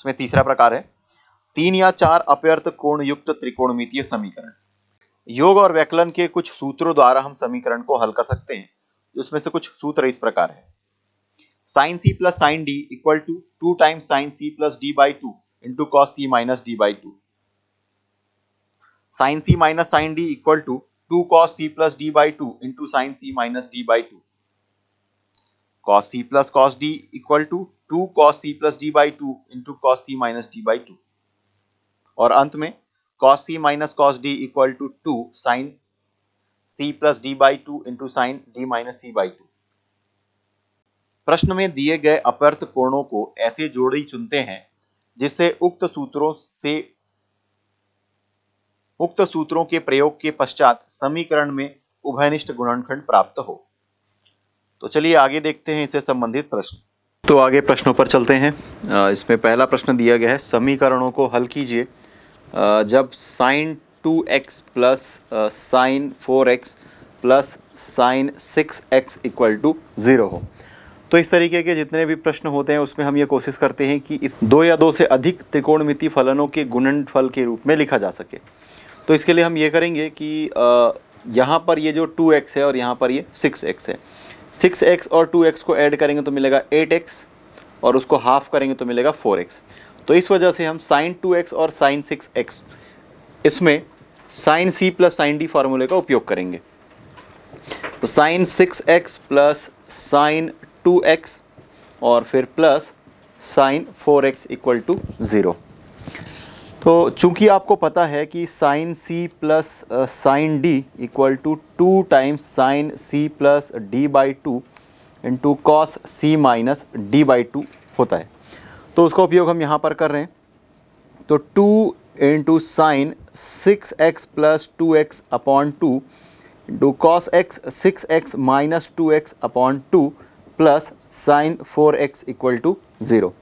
इसमें तीसरा प्रकार है तीन या चार अप्यर्थ कोण युक्त त्रिकोणमितीय समीकरण योग और व्यकलन के कुछ सूत्रों द्वारा हम समीकरण को हल कर सकते हैं उसमें से कुछ सूत्र इस प्रकार है sine C plus sine D equal to two time sine C plus D by two into cos C minus D by two sine C minus sine D equal to two cos C plus D by two into sine C minus D by two cos C plus cos D equal to two cos C plus D by two into cos C minus D by two और अंत में cos C minus cos D equal to two sine C plus D by two into sine D minus C by two प्रश्न में दिए गए अपर्थ कोणों को ऐसे जोड़ी चुनते हैं जिससे उक्त सूत्रों से उक्त सूत्रों के प्रयोग के पश्चात समीकरण में उभयनिष्ठ गुणनखंड प्राप्त हो तो चलिए आगे देखते हैं इससे संबंधित प्रश्न तो आगे प्रश्नों पर चलते हैं इसमें पहला प्रश्न दिया गया है समीकरणों को हल कीजिए जब sine two x plus sine four x plus sine six x equal to zero हो तो इस तरीके के जितने भी प्रश्न होते हैं उसमें हम ये कोशिश करते हैं कि इस दो या दो से अधिक त्रिकोणमिति फलनों के गुणनफल के रूप में लिखा जा सके तो इसके लिए हम ये करेंगे कि यहाँ पर ये जो टू एक्स है और यहाँ पर ये सिक्स एक्स है सिक्स एक्स और टू एक्स को ऐड करेंगे तो मिलेगा एट एक्स और उसको हाफ करेंगे तो मिलेगा फोर एक्स तो इस वजह से हम साइन टू एक्स और साइन सिक्स एक्स इसमें sine C plus sine D फार्मूले का उपयोग करेंगे तो sine six x plus sine two x और फिर plus sine four x equal to zero तो चूंकि आपको पता है कि sine C plus sine D equal to two times sine C plus D by two into cos C minus D by two होता है तो उसका उपयोग हम यहाँ पर कर रहे हैं तो two into sine six x plus two x upon two into cos x six x minus two x upon two plus sine four x equal to zero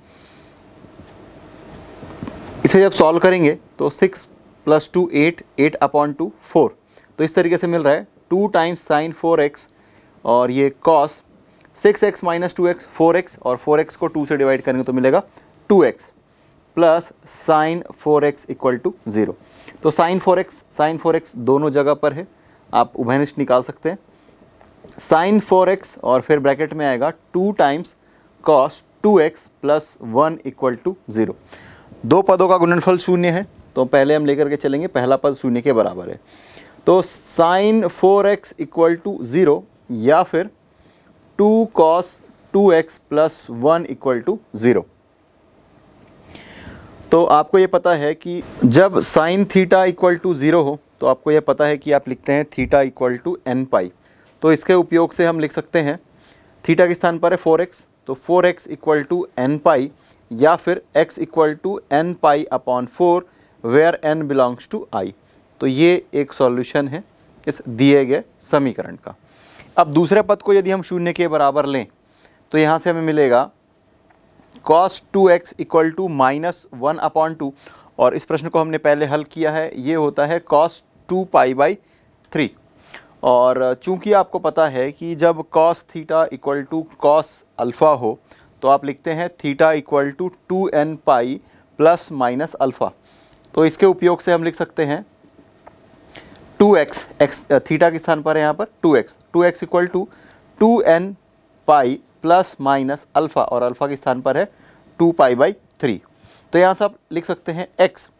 इसे जब सॉल्व करेंगे तो six plus two eight eight upon two four तो इस तरीके से मिल रहा है two times sine four x और ये cos six x minus two x four x और फोर एक्स को टू से डिवाइड करेंगे तो मिलेगा two x plus sine four x equal to zero तो sine four x sine four x दोनों जगह पर है आप उभयनिष्ठ निकाल सकते हैं साइन फोर एक्स और फिर ब्रैकेट में आएगा two times cos two x plus one equal to zero दो पदों का गुणनफल शून्य है तो पहले हम लेकर के चलेंगे पहला पद शून्य के बराबर है तो sine four x equal to zero या फिर two cos two x plus one equal to zero तो आपको ये पता है कि जब sine theta equal to zero हो तो आपको ये पता है कि आप लिखते हैं theta equal to N pi तो इसके उपयोग से हम लिख सकते हैं थीटा के स्थान पर है फोर एक्स तो four x equal to N pi या फिर x equal to N pi upon four where n belongs to i तो ये एक सॉल्यूशन है इस दिए गए समीकरण का अब दूसरे पद को यदि हम शून्य के बराबर लें तो यहाँ से हमें मिलेगा cos two x equal to minus one upon two और इस प्रश्न को हमने पहले हल किया है ये होता है cos two pi by three और चूंकि आपको पता है कि जब cos theta equal to cos alpha हो तो आप लिखते हैं theta equal to two N pi plus minus alpha तो इसके उपयोग से हम लिख सकते हैं टू एक्स एक्स थीटा के स्थान पर है यहाँ पर two x two x equal to two N pi plus minus alpha और अल्फ़ा के स्थान पर है टू पाई बाई थ्री तो यहाँ से आप लिख सकते हैं एक्स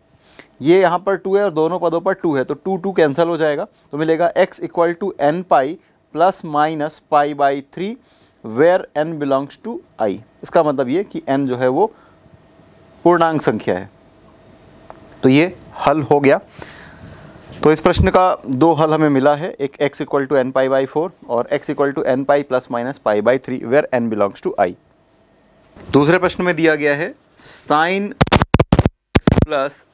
ये यहाँ पर टू है और दोनों पदों पर टू है तो टू टू कैंसिल हो जाएगा तो मिलेगा x equal to N pi plus minus pi by three where n belongs to I इसका मतलब ये कि एन जो है वो पूर्णांक संख्या है तो ये हल हो गया तो इस प्रश्न का दो हल हमें मिला है एक x equal to N pi by four और x equal to N pi plus minus pi by three where n belongs to I दूसरे प्रश्न में दिया गया है sine plus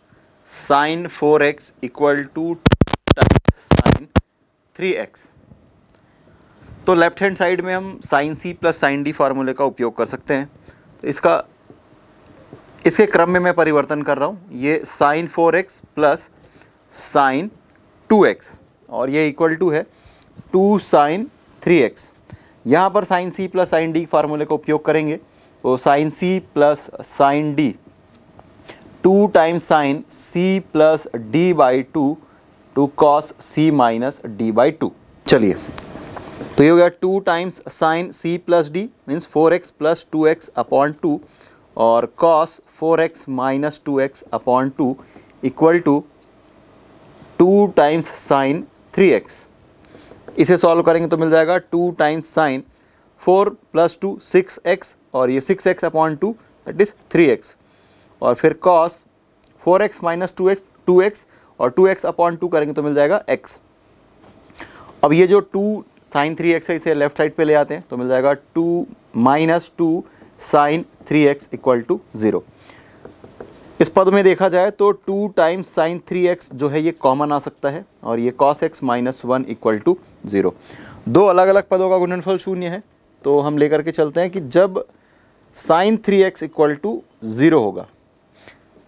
sine four x equal to sine three x तो left hand side में हम sine C plus sine D फार्मूले का उपयोग कर सकते हैं तो इसका इसके क्रम में मैं परिवर्तन कर रहा हूँ ये sine four x plus sine two x और ये इक्वल टू है टू साइन थ्री एक्स यहाँ पर sine C plus sine D फार्मूले का उपयोग करेंगे तो sine C plus sine D two time sine C plus D by two two cos C minus D by two चलिए तो ये हो गया two times sine C plus D means four x plus two x upon two और cos four x minus two x upon two equal to two times sine three x इसे solve करेंगे तो मिल जाएगा two times sine four plus two six x और ये six x upon two that is three x और फिर cos four x minus two x two x और टू एक्स अपॉन टू करेंगे तो मिल जाएगा एक्स अब ये जो टू साइन थ्री एक्स है इसे लेफ्ट साइड पे ले आते हैं तो मिल जाएगा two minus two sine three x equal to zero इस पद में देखा जाए तो two times sine three x जो है ये कॉमन आ सकता है और ये cos x minus one equal to zero दो अलग अलग पदों का गुणनफल शून्य है तो हम लेकर के चलते हैं कि जब sine three x equal to zero होगा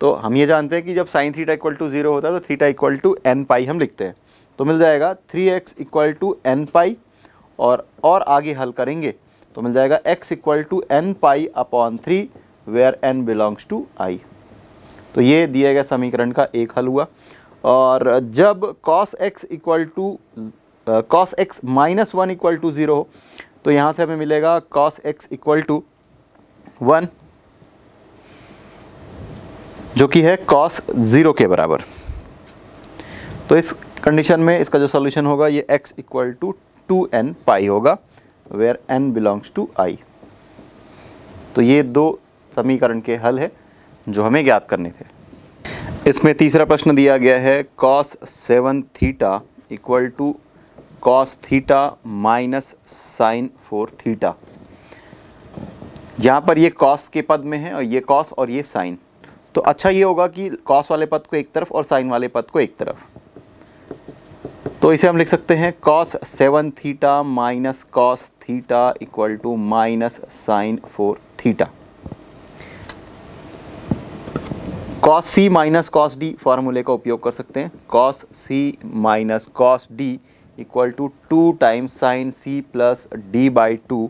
तो हम ये जानते हैं कि जब sine theta equal to zero होता है तो theta equal to N pi हम लिखते हैं तो मिल जाएगा three x equal to N pi और और आगे हल करेंगे तो मिल जाएगा x equal to N pi upon three where n belongs to I तो ये दिए गए समीकरण का एक हल हुआ और जब cos x equal to cos x minus one equal to zero हो तो यहाँ से हमें मिलेगा cos x equal to one जो कि है कॉस ज़ीरो के बराबर तो इस कंडीशन में इसका जो सॉल्यूशन होगा ये x equal to two N pi होगा where n belongs to I तो ये दो समीकरण के हल है जो हमें ज्ञात करने थे इसमें तीसरा प्रश्न दिया गया है cos seven theta equal to cos theta minus sine four theta यहाँ पर ये कॉस के पद में है और ये कॉस और ये साइन तो अच्छा ये होगा कि कॉस वाले पद को एक तरफ और साइन वाले पद को एक तरफ तो इसे हम लिख सकते हैं cos seven theta minus cos theta equal to minus sine four theta cos C minus cos D फॉर्मूले का उपयोग कर सकते हैं cos C minus cos D equal to two time sine C plus D by two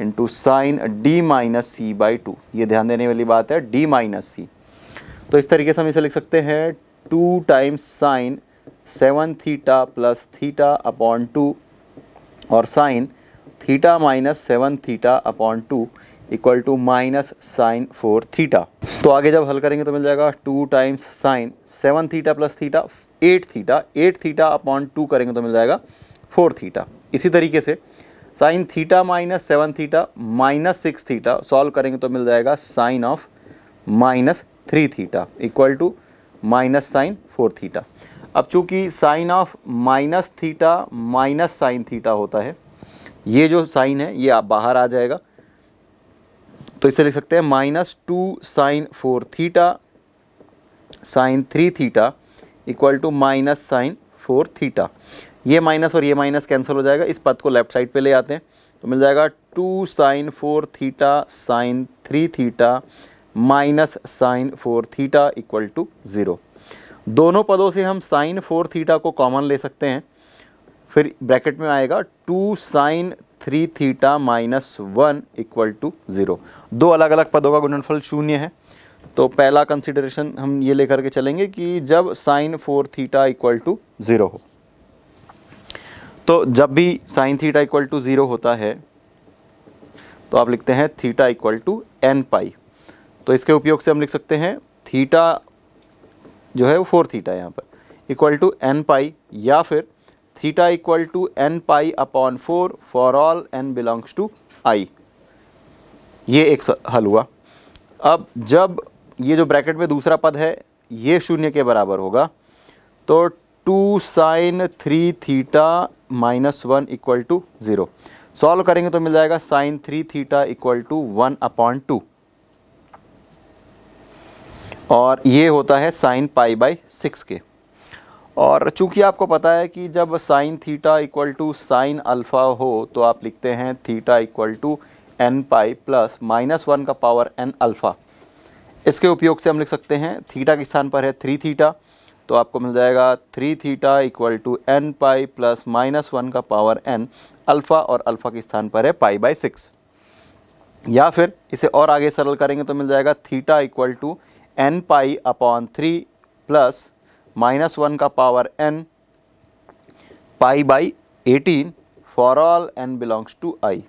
into sine D minus C by two ये ध्यान देने वाली बात है डी माइनस सी तो इस तरीके से हम इसे लिख सकते हैं two times sine seven theta plus theta upon two और sine theta minus seven theta upon two equal to minus sine four theta तो आगे जब हल करेंगे तो मिल जाएगा two times sine seven theta plus theta eight theta eight theta upon two करेंगे तो मिल जाएगा फोर थीटा इसी तरीके से sine theta minus seven theta minus six theta solve करेंगे तो मिल जाएगा sign of minus three theta equal to minus sine four theta अब चूंकि sine of minus theta minus sine theta होता है ये जो साइन है ये आप बाहर आ जाएगा तो इसे लिख सकते हैं minus two sine four theta sine three theta equal to minus sine four theta ये माइनस और ये माइनस कैंसिल हो जाएगा इस पद को लेफ्ट साइड पे ले आते हैं तो मिल जाएगा two sine four theta sine three theta minus sine four theta equal to zero दोनों पदों से हम साइन फोर थीटा को कॉमन ले सकते हैं फिर ब्रैकेट में आएगा two sine three theta minus one equal to zero दो अलग अलग पदों का गुणनफल शून्य है तो पहला कंसिडरेशन हम ये लेकर के चलेंगे कि जब sine four theta equal to zero हो तो जब भी sine theta equal to zero होता है तो आप लिखते हैं theta equal to N pi तो इसके उपयोग से हम लिख सकते हैं थीटा जो है वो फोर थीटा यहाँ पर इक्वल टू एन पाई या फिर theta equal to N pi upon four for all N belongs to I ये एक हल हुआ अब जब ये जो ब्रैकेट में दूसरा पद है ये शून्य के बराबर होगा तो two sine three theta minus one equal to zero solve करेंगे तो मिल जाएगा sine three theta equal to one upon two और ये होता है साइन पाई बाई सिक्स के और चूंकि आपको पता है कि जब sine theta equal to sine alpha हो तो आप लिखते हैं theta equal to N pi plus minus one का पावर एन अल्फ़ा इसके उपयोग से हम लिख सकते हैं थीटा के स्थान पर है थ्री थीटा तो आपको मिल जाएगा three theta equal to N pi plus minus one का पावर एन अल्फ़ा और अल्फ़ा के स्थान पर है पाई बाई सिक्स या फिर इसे और आगे सरल करेंगे तो मिल जाएगा theta equal to N pi upon three plus minus one का power N pi by eighteen for all N belongs to I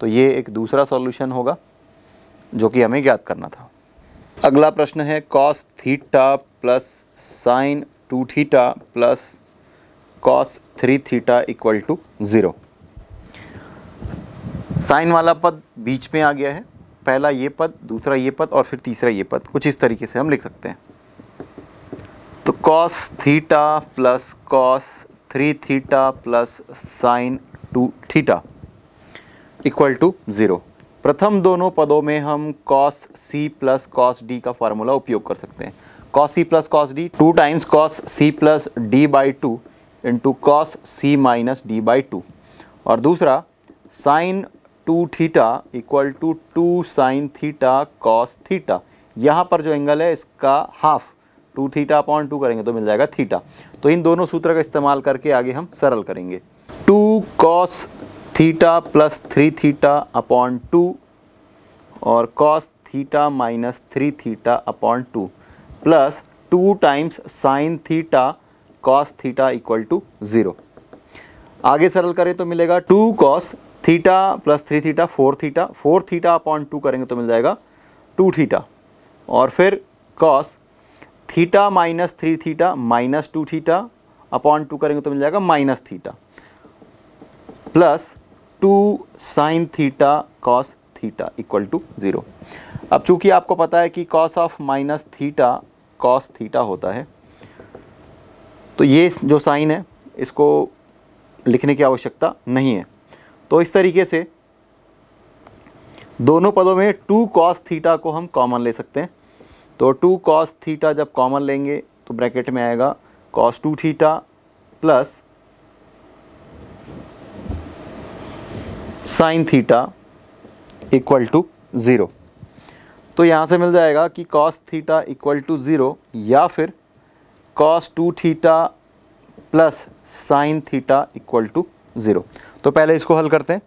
तो ये एक दूसरा सॉल्यूशन होगा जो कि हमें ज्ञात करना था अगला प्रश्न है cos theta plus sine two theta plus cos three theta equal to zero sine वाला पद बीच में आ गया है पहला ये पद दूसरा ये पद और फिर तीसरा ये पद कुछ इस तरीके से हम लिख सकते हैं तो cos theta plus cos three theta plus sine two theta equal to zero प्रथम दोनों पदों में हम cos C plus cos D का फार्मूला उपयोग कर सकते हैं cos C plus cos D two times cos C plus D by two into cos C minus D by two और दूसरा sine two theta equal to two sine theta cos theta यहाँ पर जो angle है इसका half two theta upon two करेंगे तो मिल जाएगा थीटा तो इन दोनों सूत्र का इस्तेमाल करके आगे हम सरल करेंगे two cos theta plus three theta upon two और cos theta minus three theta upon two plus two times sine theta cos theta equal to zero आगे सरल करें तो मिलेगा two cos theta plus three theta four theta four theta upon two करेंगे तो मिल जाएगा टू थीटा और फिर cos theta minus three theta minus two theta upon two करेंगे तो मिल जाएगा minus theta plus two sine theta cos theta equal to zero अब चूंकि आपको पता है कि cos of minus theta cos theta होता है तो ये जो साइन है इसको लिखने की आवश्यकता नहीं है तो इस तरीके से दोनों पदों में टू कॉस थीटा को हम कॉमन ले सकते हैं तो टू कॉस थीटा जब कॉमन लेंगे तो ब्रैकेट में आएगा cos two theta plus sine theta equal to zero तो यहाँ से मिल जाएगा कि cos theta equal to zero या फिर cos two theta plus sine theta equal to zero तो पहले इसको हल करते हैं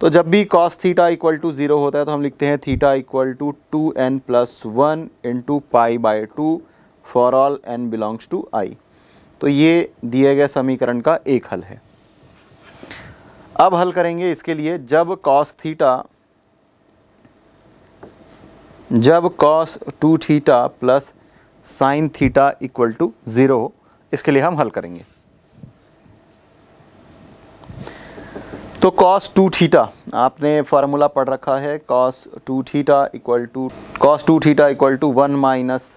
तो जब भी cos theta equal to zero होता है तो हम लिखते हैं theta equal to two N plus one into pi by two for all N belongs to I तो ये दिए गए समीकरण का एक हल है अब हल करेंगे इसके लिए जब कॉस थीटा जब cos two theta plus sine theta equal to zero इसके लिए हम हल करेंगे तो cos टू थीटा आपने फार्मूला पढ़ रखा है cos two theta equal to cos two theta equal to one minus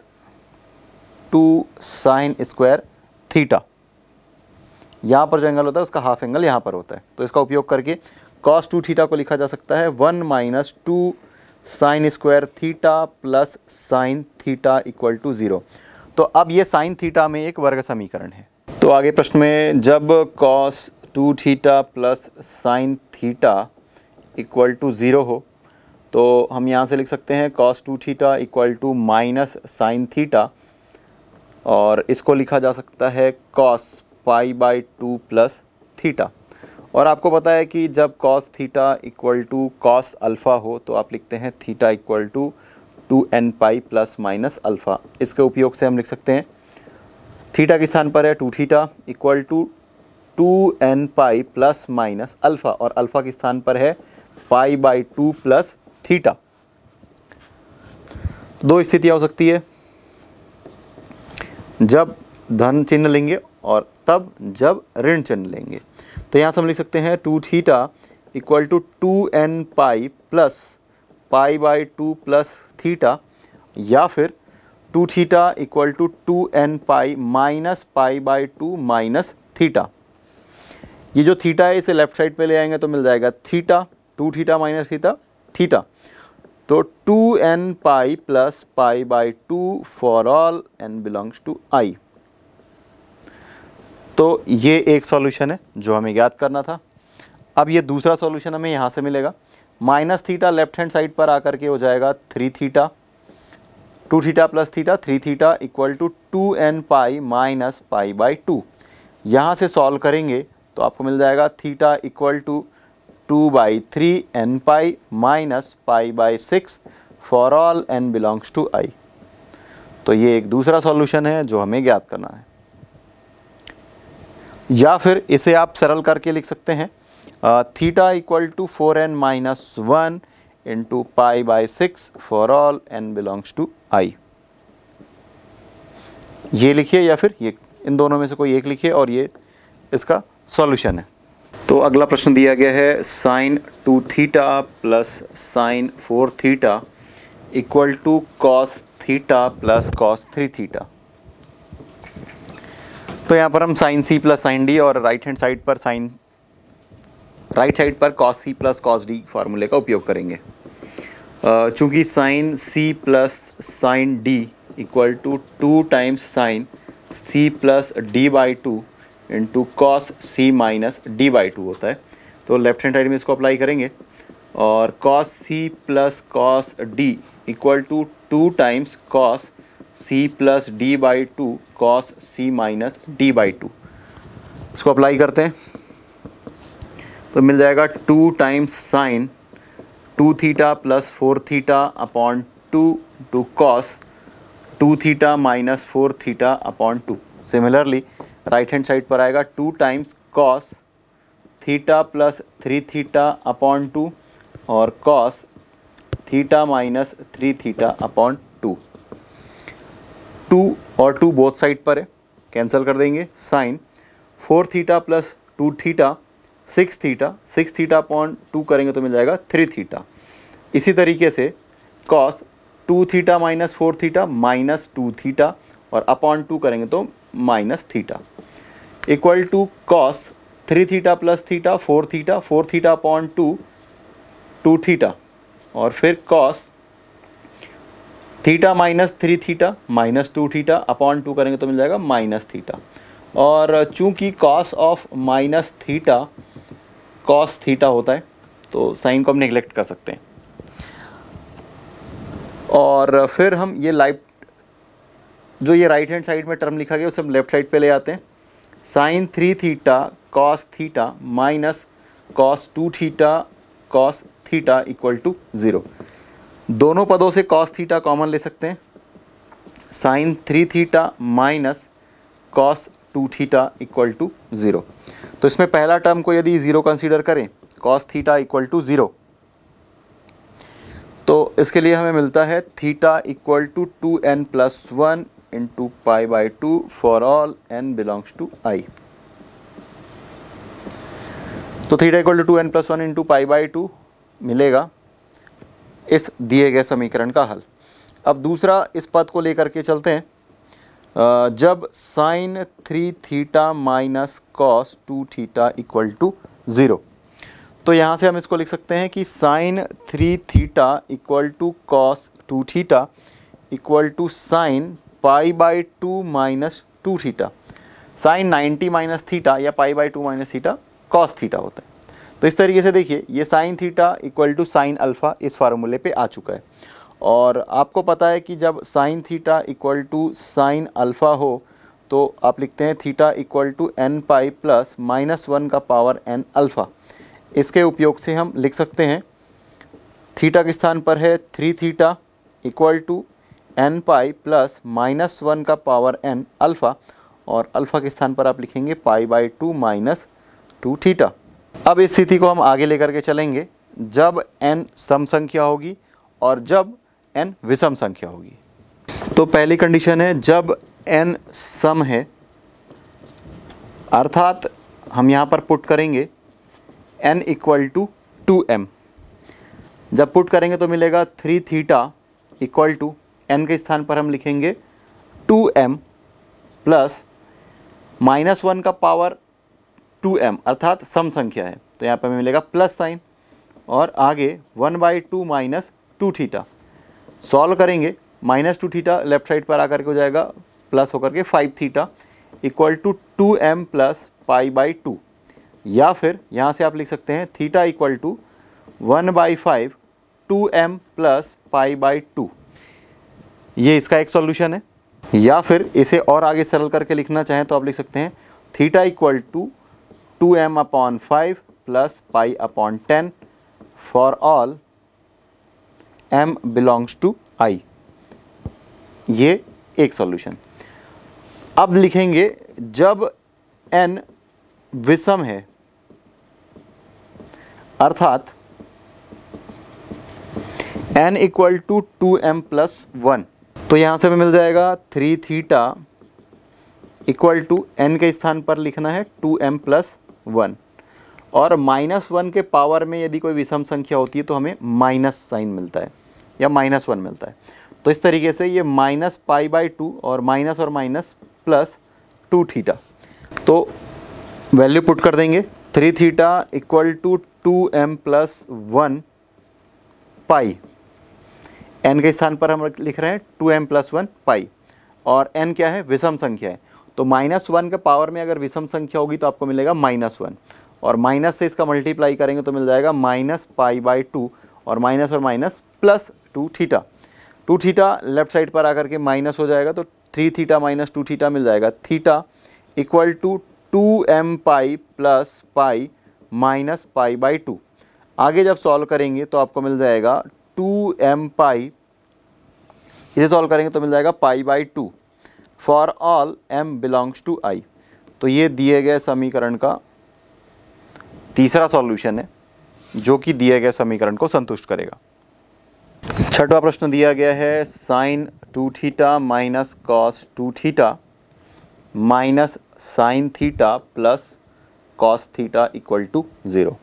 two sine square theta यहाँ पर जो एंगल होता है उसका हाफ एंगल यहाँ पर होता है तो इसका उपयोग करके cos टू थीटा को लिखा जा सकता है one minus two sine square theta plus sine theta equal to zero तो अब ये साइन थीटा में एक वर्ग समीकरण है तो आगे प्रश्न में जब cos two theta plus sine theta equal to zero हो तो हम यहाँ से लिख सकते हैं cos two theta equal to minus sine theta और इसको लिखा जा सकता है cos pi by two plus theta और आपको पता है कि जब cos theta equal to cos alpha हो तो आप लिखते हैं theta equal to two N pi plus minus alpha इसके उपयोग से हम लिख सकते हैं थीटा के स्थान पर है two theta equal to two N pi plus minus alpha और अल्फ़ा के स्थान पर है pi by two plus theta दो स्थितियां हो सकती है जब धन चिन्ह लेंगे और तब जब ऋण चिन्ह लेंगे तो यहां से हम लिख सकते हैं two theta equal to two N pi plus pi by two plus theta या फिर two theta equal to two N pi minus pi by two minus theta ये जो थीटा है इसे लेफ्ट साइड पे ले आएंगे तो मिल जाएगा theta two theta minus theta theta तो two N pi plus pi by two for all N belongs to I तो ये एक सॉल्यूशन है जो हमें याद करना था अब ये दूसरा सॉल्यूशन हमें यहाँ से मिलेगा minus theta left hand side पर आकर के हो जाएगा three theta two theta plus theta three theta equal to two N pi minus pi by two यहाँ से सॉल्व करेंगे तो आपको मिल जाएगा theta equal to two by three N pi minus pi by six for all N belongs to I तो ये एक दूसरा सॉल्यूशन है जो हमें ज्ञात करना है या फिर इसे आप सरल करके लिख सकते हैं theta equal to four N minus one into pi by six for all N belongs to I ये लिखिए या फिर ये इन दोनों में से कोई एक लिखिए और ये इसका सॉल्यूशन है तो अगला प्रश्न दिया गया है sine two theta plus sine four theta equal to cos theta plus cos three theta तो यहाँ पर हम sine C plus sine D और राइट हैंड साइड पर साइन राइट साइड पर cos C plus cos D फार्मूले का उपयोग करेंगे चूँकि sine C plus sine D equal to two times sine C plus D by two into cos C minus D by two होता है तो लेफ्ट हैंड साइड में इसको अप्लाई करेंगे और cos C plus cos D equal to two times cos C plus D by two cos C minus D by two इसको apply करते हैं तो मिल जाएगा two times sine two theta plus four theta upon two two cos two theta minus four theta upon two similarly right hand side पर आएगा two times cos theta plus three theta upon two और cos theta minus three theta upon two two और two both side पर है cancel कर देंगे sine four theta plus two theta six theta six theta upon two करेंगे तो मिल जाएगा थ्री थीटा इसी तरीके से cos two theta minus four theta minus two theta और अपॉन टू करेंगे तो minus theta equal to cos three theta plus theta four theta four theta upon two two theta और फिर cos theta minus three theta minus two theta upon two करेंगे तो मिल जाएगा minus theta और चूंकि cos of minus theta cos theta होता है तो साइन को हम निगलेक्ट कर सकते हैं और फिर हम ये लाइट जो ये राइट हैंड साइड में टर्म लिखा गया उसे हम लेफ्ट साइड पे ले आते हैं sine three theta cos theta minus cos two theta cos theta equal to zero दोनों पदों से कॉस थीटा कॉमन ले सकते हैं sine three theta minus cos two theta equal to zero तो इसमें पहला टर्म को यदि ज़ीरो कंसीडर करें cos theta equal to zero तो इसके लिए हमें मिलता है theta equal to two N plus one into pi by 2 for all n belongs to i. तो theta equal to two N plus one into pi by two मिलेगा इस दिए गए समीकरण का हल अब दूसरा इस पद को लेकर के चलते हैं जब sine three theta minus cos two theta equal to zero तो यहाँ से हम इसको लिख सकते हैं कि sine three theta equal to cos two theta equal to sine pi by two minus two theta sine ninety minus theta या pi by two minus theta cos theta होता है तो इस तरीके से देखिए ये sine theta equal to sine alpha इस फार्मूले पे आ चुका है और आपको पता है कि जब sine theta equal to sine alpha हो तो आप लिखते हैं theta equal to N pi plus minus one का पावर एन अल्फ़ा इसके उपयोग से हम लिख सकते हैं थीटा के स्थान पर है three theta equal to N pi plus minus one का पावर एन अल्फ़ा और अल्फ़ा के स्थान पर आप लिखेंगे pi by two minus two theta अब इस स्थिति को हम आगे लेकर के चलेंगे जब एन सम संख्या होगी और जब एन विषम संख्या होगी तो पहली कंडीशन है जब एन सम है अर्थात हम यहाँ पर पुट करेंगे N equal to two M जब पुट करेंगे तो मिलेगा three theta equal to N के स्थान पर हम लिखेंगे two M plus minus one का पावर टू एम अर्थात सम संख्या है तो यहाँ पर हमें मिलेगा प्लस साइन और आगे one by two minus two theta solve करेंगे minus two theta left side पर आकर के हो जाएगा प्लस होकर के five theta equal to two M plus pi by two या फिर यहाँ से आप लिख सकते हैं theta equal to one by five two M plus pi by two ये इसका एक सॉल्यूशन है या फिर इसे और आगे सरल करके लिखना चाहें तो आप लिख सकते हैं theta equal to two m upon five plus pi upon ten for all m belongs to I ये एक सॉल्यूशन अब लिखेंगे जब एन विषम है अर्थात n equal to two M plus one तो यहाँ से हमें मिल जाएगा three theta equal to N के स्थान पर लिखना है टू एम प्लस वन और माइनस वन के पावर में यदि कोई विषम संख्या होती है तो हमें माइनस साइन मिलता है या माइनस वन मिलता है तो इस तरीके से ये माइनस पाई बाई टू और माइनस और माइनस प्लस टू थीटा तो वैल्यू पुट कर देंगे three theta equal to two M plus one pi n के स्थान पर हम लिख रहे हैं two M plus one pi और एन क्या है विषम संख्या है तो माइनस वन के पावर में अगर विषम संख्या होगी तो आपको मिलेगा माइनस वन और माइनस से इसका मल्टीप्लाई करेंगे तो मिल जाएगा माइनस पाई बाई टू और माइनस और minus plus two theta two theta left side पर आकर के माइनस हो जाएगा तो three theta minus two theta मिल जाएगा theta equal to two m pi plus pi minus pi by two आगे जब सॉल्व करेंगे तो आपको मिल जाएगा टू एम पाई इसे सॉल्व करेंगे तो मिल जाएगा pi by two for all m belongs to I तो ये दिए गए समीकरण का तीसरा सॉल्यूशन है जो कि दिए गए समीकरण को संतुष्ट करेगा छठवा प्रश्न दिया गया है sine two theta minus cos two theta minus sine theta plus cos theta equal to zero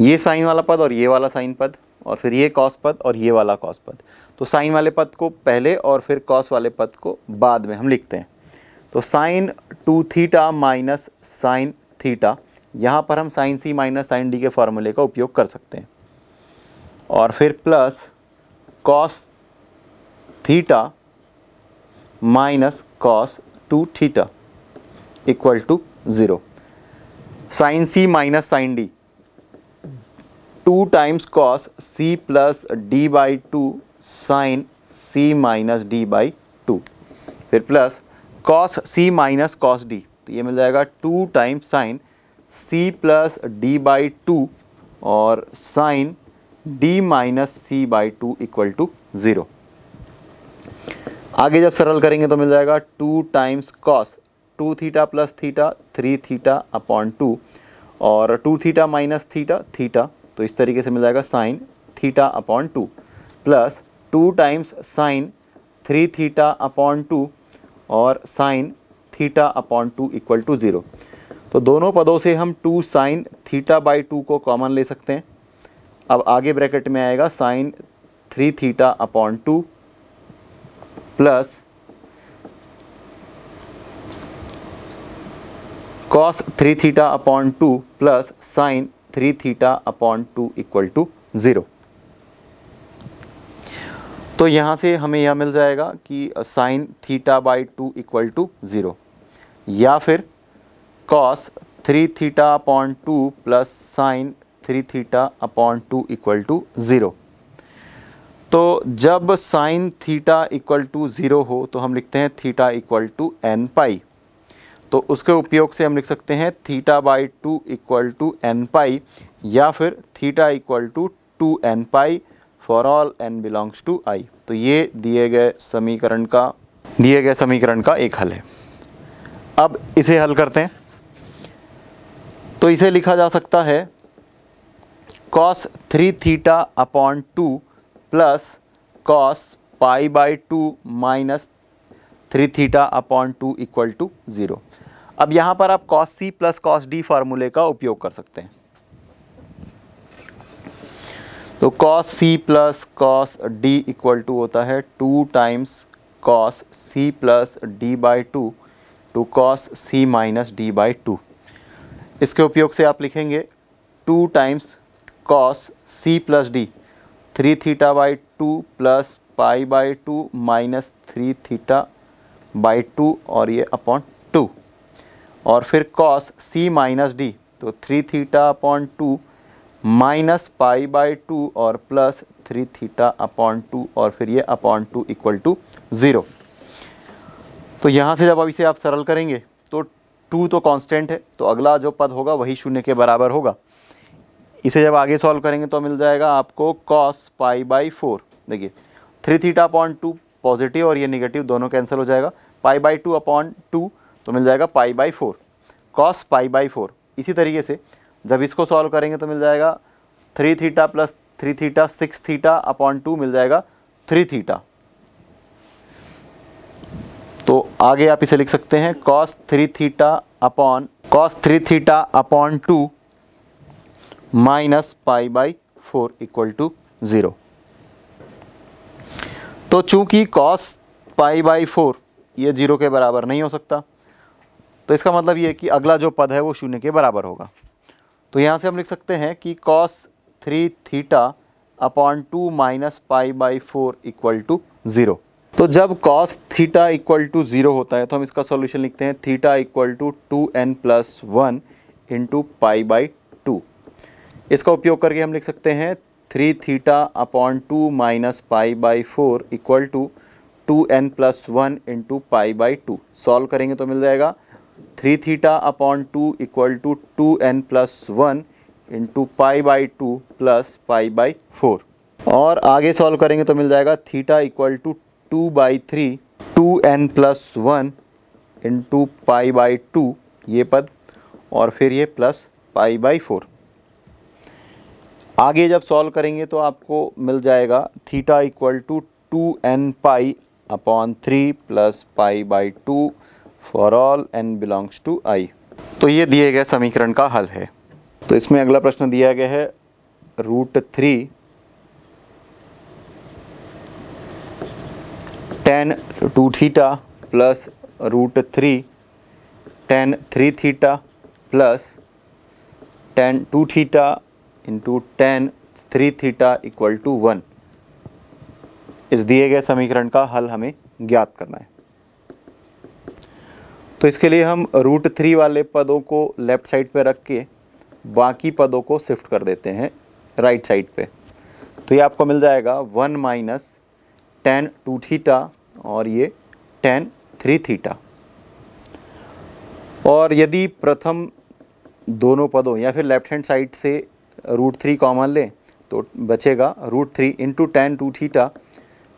ये साइन वाला पद और ये वाला साइन पद और फिर ये कॉस पद और ये वाला कॉस पद तो साइन वाले पद को पहले और फिर कॉस वाले पद को बाद में हम लिखते हैं तो sine two theta minus sine theta यहाँ पर हम sine C minus sine D के फॉर्मूले का उपयोग कर सकते हैं और फिर plus cos theta minus cos two theta equal to zero sine C minus sine D two times cos C plus D by two sine C minus D by two फिर plus cos C minus cos D तो ये मिल जाएगा two times sine C plus D by two और sine D minus C by two equal to zero आगे जब सरल करेंगे तो मिल जाएगा two times cos two theta plus theta three theta upon two और two theta minus theta theta तो इस तरीके से मिल जाएगा sine theta upon two plus two times sine three theta upon two और sine theta upon two equal to zero तो दोनों पदों से हम to sine theta by two को कॉमन ले सकते हैं अब आगे ब्रैकेट में आएगा sine three theta upon two plus cos three theta upon two plus sine three theta upon two equal to zero तो यहाँ से हमें यह मिल जाएगा कि sine theta by two equal to zero या फिर cos three theta upon two plus sine three theta upon two equal to zero तो जब sine theta equal to zero हो तो हम लिखते हैं theta equal to N pi तो उसके उपयोग से हम लिख सकते हैं theta by two equal to N pi या फिर theta equal to two N pi for all N belongs to I तो ये दिए गए समीकरण का दिए गए समीकरण का एक हल है अब इसे हल करते हैं तो इसे लिखा जा सकता है cos three theta upon two plus cos pi by two minus three theta upon two equal to zero अब यहाँ पर आप cos C plus cos D फार्मूले का उपयोग कर सकते हैं तो cos C plus cos D equal to होता है two times cos C plus D by two two cos C minus D by two इसके उपयोग से आप लिखेंगे two times cos C plus D three theta by two plus pi by two minus three theta by two और ये upon और फिर cos C minus D तो three theta upon two minus pi by two और plus three theta upon two और फिर ये upon two equal to zero तो यहाँ से जब अब इसे आप सरल करेंगे तो टू तो कांस्टेंट है तो अगला जो पद होगा वही शून्य के बराबर होगा इसे जब आगे सॉल्व करेंगे तो मिल जाएगा आपको कॉस पाई बाई फोर देखिए three theta upon two positive और ये निगेटिव दोनों कैंसिल हो जाएगा pi by two upon two तो मिल जाएगा pi by four cos pi by four इसी तरीके से जब इसको सॉल्व करेंगे तो मिल जाएगा three theta plus three theta six theta upon two मिल जाएगा थ्री थीटा तो आगे आप इसे लिख सकते हैं cos three theta upon cos three theta upon two minus pi by four equal to zero तो चूंकि कॉस पाई बाई फोर ये जीरो के बराबर नहीं हो सकता तो इसका मतलब ये है कि अगला जो पद है वो शून्य के बराबर होगा तो यहाँ से हम लिख सकते हैं कि cos three theta upon two minus pi by four equal to zero तो जब cos theta equal to zero होता है तो हम इसका सॉल्यूशन लिखते हैं theta equal to two N plus one into pi by two इसका उपयोग करके हम लिख सकते हैं three theta upon two minus pi by four equal to two N plus one into pi by two solve करेंगे तो मिल जाएगा three theta upon two equal to two N plus one into pi by two plus pi by four और आगे solve करेंगे तो मिल जाएगा theta equal to two by three two N plus one into pi by two ये पद और फिर ये प्लस पाई बाई फोर आगे जब सॉल्व करेंगे तो आपको मिल जाएगा theta equal to two N pi upon three plus pi by two for all N belongs to I तो ये दिए गए समीकरण का हल है तो इसमें अगला प्रश्न दिया गया है root three tan two theta plus root three tan three theta plus tan two theta into tan three theta equal to one इस दिए गए समीकरण का हल हमें ज्ञात करना है तो इसके लिए हम रूट थ्री वाले पदों को लेफ़्ट साइड पे रख के बाकी पदों को शिफ्ट कर देते हैं राइट साइड पे तो ये आपको मिल जाएगा one minus tan two theta और ये टेन थ्री थीटा और यदि प्रथम दोनों पदों या फिर लेफ्ट हैंड साइड से रूट थ्री कॉमन लें तो बचेगा root three into tan two theta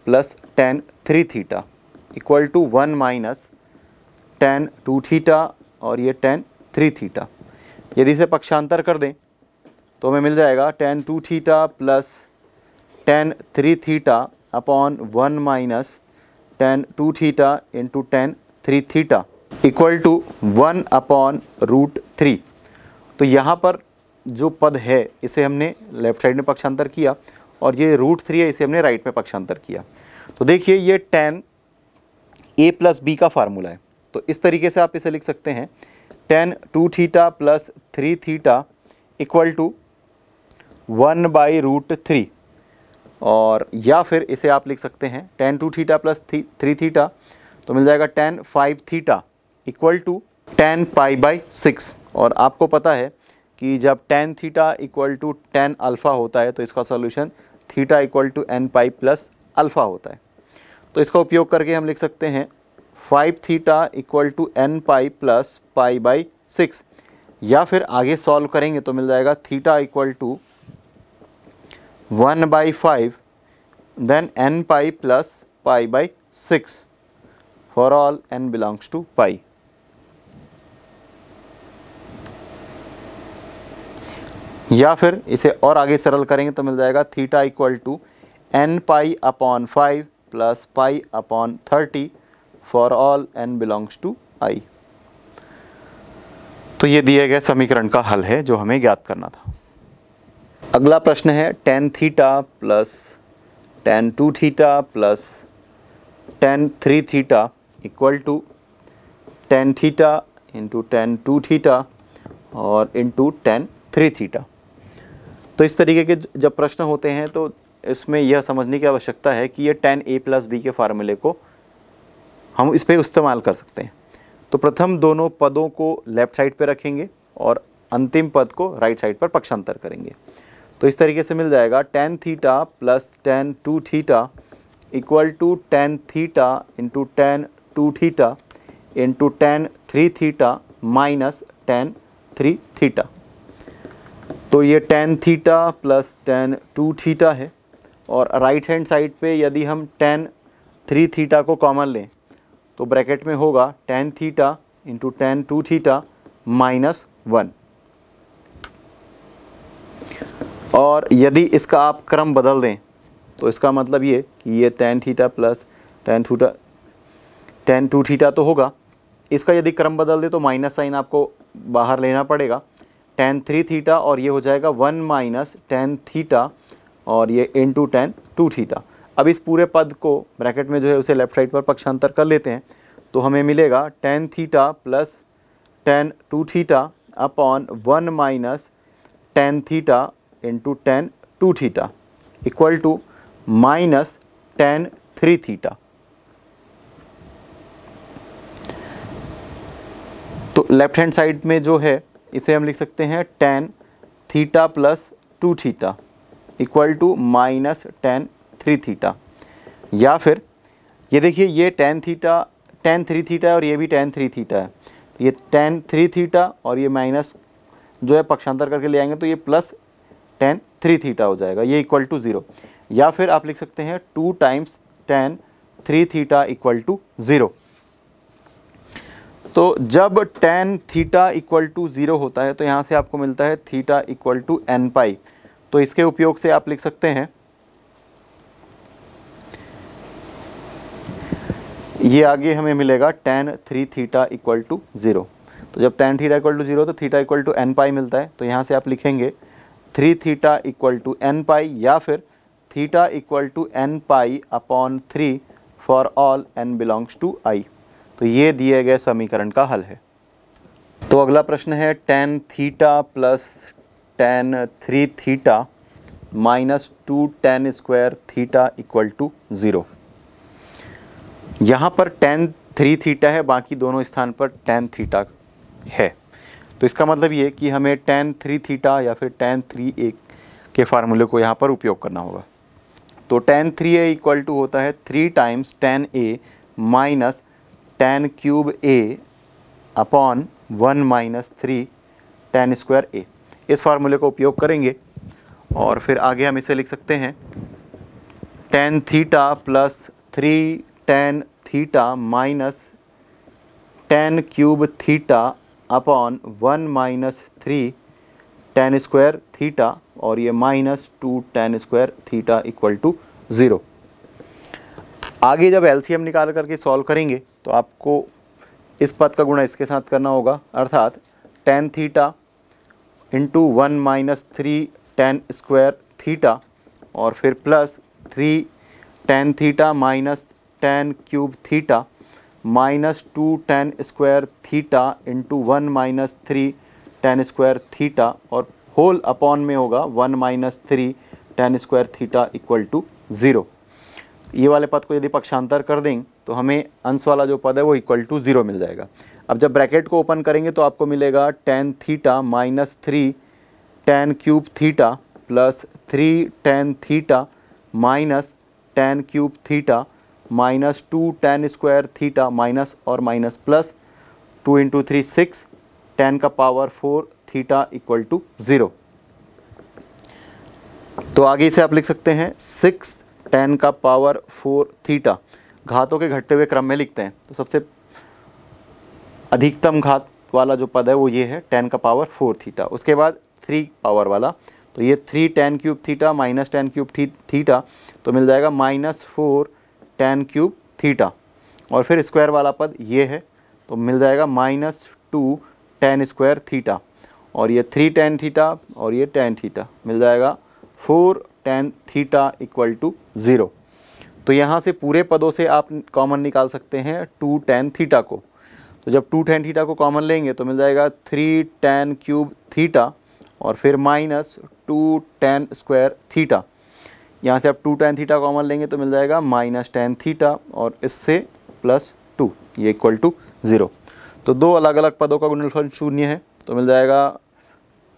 plus tan three theta equal to one minus tan two theta और ये टेन थ्री थीटा यदि इसे पक्षांतर कर दें तो हमें मिल जाएगा tan two theta plus tan three theta upon one minus tan two theta into tan three theta equal to one upon root three तो यहाँ पर जो पद है इसे हमने लेफ्ट साइड में पक्षांतर किया और ये रूट थ्री है इसे हमने राइट में पक्षांतर किया तो देखिए ये टेन ए प्लस बी का फार्मूला है तो इस तरीके से आप इसे लिख सकते हैं tan two theta plus three theta equal to one by root three और या फिर इसे आप लिख सकते हैं टेन टू थीटा प्लस थी थ्री थीटा तो मिल जाएगा tan five theta equal to tan pi by six और आपको पता है कि जब tan theta equal to tan alpha होता है तो इसका solution theta equal to N pi plus alpha होता है तो इसका उपयोग करके हम लिख सकते हैं five theta equal to N pi plus pi by six या फिर आगे सॉल्व करेंगे तो मिल जाएगा theta equal to one by five then n pi plus pi by six for all N belongs to pi या फिर इसे और आगे सरल करेंगे तो मिल जाएगा theta equal to N pi upon five plus pi upon thirty for all N belongs to I तो ये दिए गए समीकरण का हल है जो हमें ज्ञात करना था अगला प्रश्न है tan theta plus tan two theta plus tan three theta equal to tan theta into tan two theta और इंटू टेन थ्री थीटा तो इस तरीके के जब प्रश्न होते हैं तो इसमें यह समझने की आवश्यकता है कि ये टेन ए प्लस बी के फार्मूले को हम इस पर इस्तेमाल कर सकते हैं तो प्रथम दोनों पदों को लेफ्ट साइड पे रखेंगे और अंतिम पद को राइट साइड पर पक्षांतर करेंगे तो इस तरीके से मिल जाएगा tan theta plus tan two theta equal to tan theta into tan two theta into tan three theta minus tan three theta तो ये tan theta plus tan two theta है और राइट हैंड साइड पे यदि हम tan three theta को common लें तो ब्रैकेट में होगा tan theta into tan two theta minus one और यदि इसका आप क्रम बदल दें तो इसका मतलब ये कि ये tan theta plus tan theta tan two theta तो होगा इसका यदि क्रम बदल दें तो माइनस साइन आपको बाहर लेना पड़ेगा टेन थ्री थीटा और ये हो जाएगा वन माइनस टेन थीटा और ये इंटू टेन टू थीटा अब इस पूरे पद को ब्रैकेट में जो है उसे लेफ्ट साइड पर पक्षांतर कर लेते हैं तो हमें मिलेगा tan theta plus tan two theta upon one minus tan theta into tan two theta equal to minus tan three theta तो लेफ्ट हैंड साइड में जो है इसे हम लिख सकते हैं tan theta plus two theta equal to minus tan three theta या फिर ये देखिए ये tan theta tan three theta है और ये भी टेन थ्री थीटा है तो ये टेन थ्री थीटा और ये माइनस जो है पक्षांतर करके ले आएंगे तो ये प्लस टेन थ्री थीटा हो जाएगा ये इक्वल टू ज़ीरो या फिर आप लिख सकते हैं two times tan three theta equal to zero तो जब tan theta equal to zero होता है तो यहाँ से आपको मिलता है theta equal to N pi तो इसके उपयोग से आप लिख सकते हैं ये आगे हमें मिलेगा tan three theta equal to zero तो जब tan theta equal to zero तो theta equal to N pi मिलता है तो यहाँ से आप लिखेंगे three theta equal to N pi या फिर theta equal to N pi upon three for all N belongs to I तो ये दिए गए समीकरण का हल है तो अगला प्रश्न है tan theta plus tan three theta minus two tan square theta equal to zero यहाँ पर टेन थ्री थीटा है बाकी दोनों स्थान पर टेन थीटा है तो इसका मतलब ये कि हमें टेन थ्री थीटा या फिर टेन थ्री ए के फार्मूले को यहाँ पर उपयोग करना होगा तो tan three A equal to होता है three times tan A minus tan cube A upon one minus three tan square A इस फार्मूले का उपयोग करेंगे और फिर आगे हम इसे लिख सकते हैं tan theta plus three tan theta minus tan cube theta upon one minus three tan square theta और ये minus two tan square theta equal to zero आगे जब एलसीएम निकाल करके सॉल्व करेंगे तो आपको इस पद का गुणा इसके साथ करना होगा अर्थात tan theta into one minus three tan square theta और फिर plus three tan theta minus tan cube theta minus two tan square theta into one minus three tan square theta और होल अपॉन में होगा one minus three tan square theta equal to zero ये वाले पद को यदि पक्षांतर कर दें तो हमें अंश वाला जो पद है वो इक्वल टू ज़ीरो मिल जाएगा अब जब ब्रैकेट को ओपन करेंगे तो आपको मिलेगा tan theta minus three tan cube theta plus three tan theta minus tan cube theta minus two tan square theta minus और minus plus two into three six tan का power four theta equal to zero तो आगे इसे आप लिख सकते हैं six tan का पावर फोर थीटा घातों के घटते हुए क्रम में लिखते हैं तो सबसे अधिकतम घात वाला जो पद है वो ये है टेन का पावर फोर थीटा उसके बाद थ्री पावर वाला तो ये three tan cube theta minus tan cube थी, थीटा तो मिल जाएगा minus four tan cube theta और फिर स्क्वायर वाला पद ये है तो मिल जाएगा minus two tan square theta और ये थ्री टेन थीटा और ये टेन थीटा मिल जाएगा four tan theta equal to zero तो यहाँ से पूरे पदों से आप कॉमन निकाल सकते हैं टू टेन थीटा को तो जब टू टेन थीटा को कॉमन लेंगे तो मिल जाएगा थ्री टेन क्यूब थीटा और फिर minus two tan square theta यहाँ से आप टू टेन थीटा कॉमन लेंगे तो मिल जाएगा माइनस टेन थीटा और इससे प्लस टू ये इक्वल टू ज़ीरो तो दो अलग अलग पदों का गुणनफल शून्य है तो मिल जाएगा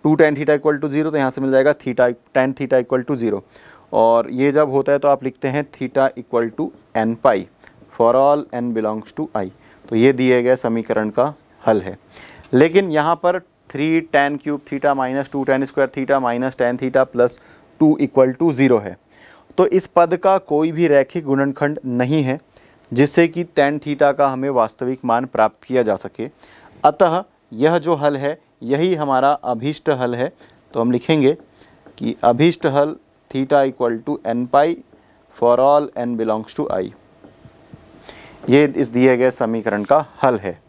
two tan theta equal to zero तो यहाँ से मिल जाएगा theta tan theta equal to zero और ये जब होता है तो आप लिखते हैं theta equal to N pi for all N belongs to I तो ये दिए गए समीकरण का हल है लेकिन यहाँ पर three tan cube theta minus two tan square theta minus tan theta plus two equal to zero है तो इस पद का कोई भी रैखिक गुणनखंड नहीं है जिससे कि tan थीटा का हमें वास्तविक मान प्राप्त किया जा सके अतः यह जो हल है यही हमारा अभीष्ट हल है तो हम लिखेंगे कि अभीष्ट हल theta equal to N pi for all N belongs to I ये इस दिए गए समीकरण का हल है